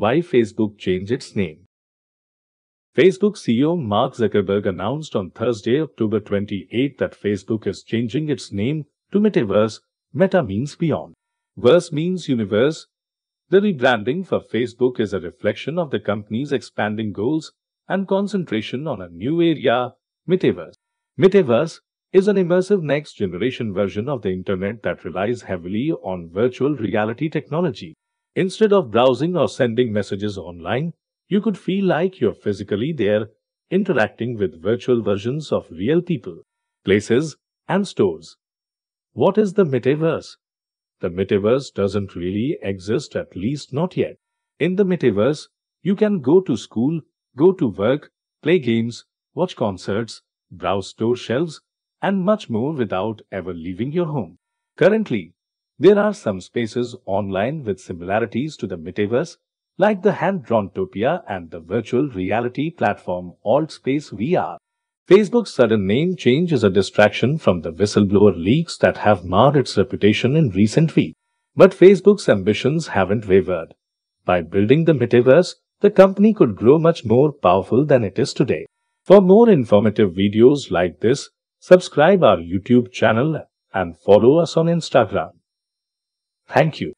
why Facebook changed its name. Facebook CEO Mark Zuckerberg announced on Thursday, October 28, that Facebook is changing its name to Metaverse. Meta means beyond. Verse means universe. The rebranding for Facebook is a reflection of the company's expanding goals and concentration on a new area, Metaverse. Metaverse is an immersive next generation version of the internet that relies heavily on virtual reality technology. Instead of browsing or sending messages online, you could feel like you're physically there, interacting with virtual versions of real people, places, and stores. What is the metaverse? The metaverse doesn't really exist, at least not yet. In the metaverse, you can go to school, go to work, play games, watch concerts, browse store shelves, and much more without ever leaving your home. Currently, there are some spaces online with similarities to the metaverse, like the hand-drawn Topia and the virtual reality platform AltSpace VR. Facebook's sudden name change is a distraction from the whistleblower leaks that have marred its reputation in recent weeks. But Facebook's ambitions haven't wavered. By building the metaverse, the company could grow much more powerful than it is today. For more informative videos like this, subscribe our YouTube channel and follow us on Instagram. Thank you.